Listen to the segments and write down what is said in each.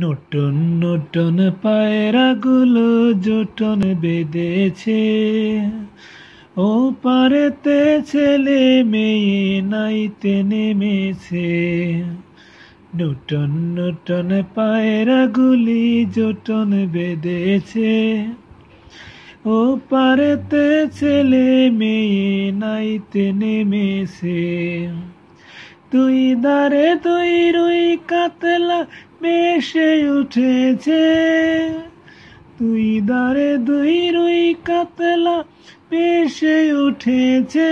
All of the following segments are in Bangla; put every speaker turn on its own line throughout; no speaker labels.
নটন নটন পায়রাগুলো জোটন বেঁধেছে ও পারেতে ছেলে মেয়ে নাইতে নেমেছে নটন নটন পায়রাগুলি জোটন বেঁধেছে ও পারেতে ছেলে মেয়ে নাইতে নেমেছে তুই দারে তুই রুই কাতলা ভেসে উঠেছে দুই দারে দুই রুই কাতলা ভেসে উঠেছে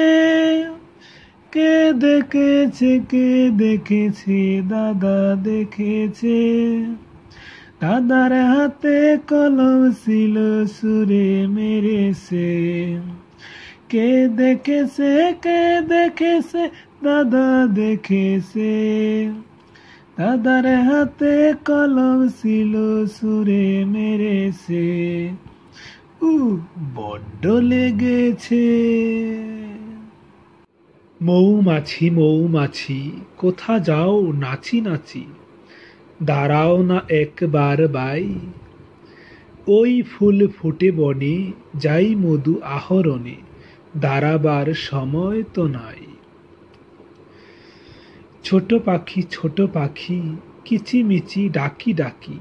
কে দেখেছে কে দেখেছে দাদা দেখেছে দাদার হাতে কলম ছিল সুরে মেরেছে কে দেখেছে কে দেখেছে দাদা দেখেছে দাদার হাতে কলম ছিল সুরে মেরেছে উ বড্ড লেগেছে মৌমাছি মৌমাছি কোথা যাও নাচি নাচি দাঁড়াও না একবার বাই ওই ফুল ফুটে বনে যাই মধু আহরণে দাঁড়াবার সময় তো নাই ছোট পাখি ছোট পাখি কিচিমিচি ডাকি ডাকি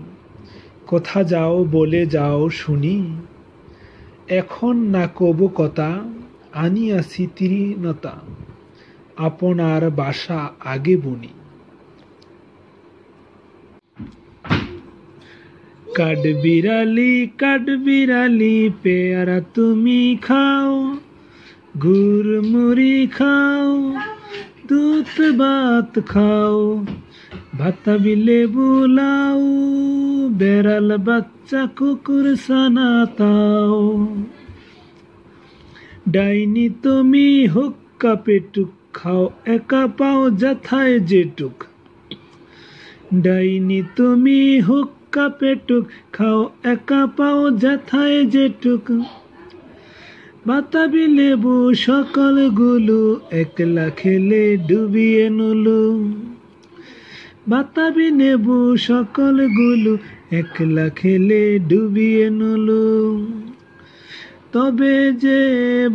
কথা যাও বলে যাও শুনি এখন না কব কথা আনি আসি তিরিনতা আপনার বাসা আগে বুনি কাঠবিড়ালি কাঠবিড়ালি পেয়ারা তুমি খাও মুড়ি খাও দুধ ভাত খাও ভাত বিলে বোলাও বেড়াল বাচ্চা কুকুর সানাতাও ডাইনি তুমি হুক্কা পেটুক খাও একা পাও যথায় যেটুক ডাইনি তুমি হুক্কা পেটুক খাও একা পাও যথায় যেটুক বাতাবি লেবু গুলু একলা খেলে ডুবিয়ে নুলু বাতাবি সকল গুলু একলা খেলে ডুবিয়ে নুলু তবে যে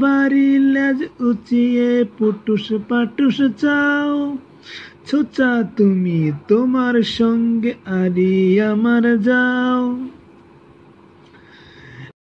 বাড়ি লাজ উচিয়ে পুটুস পাটুস চাও ছোচা তুমি তোমার সঙ্গে আরি আমার যাও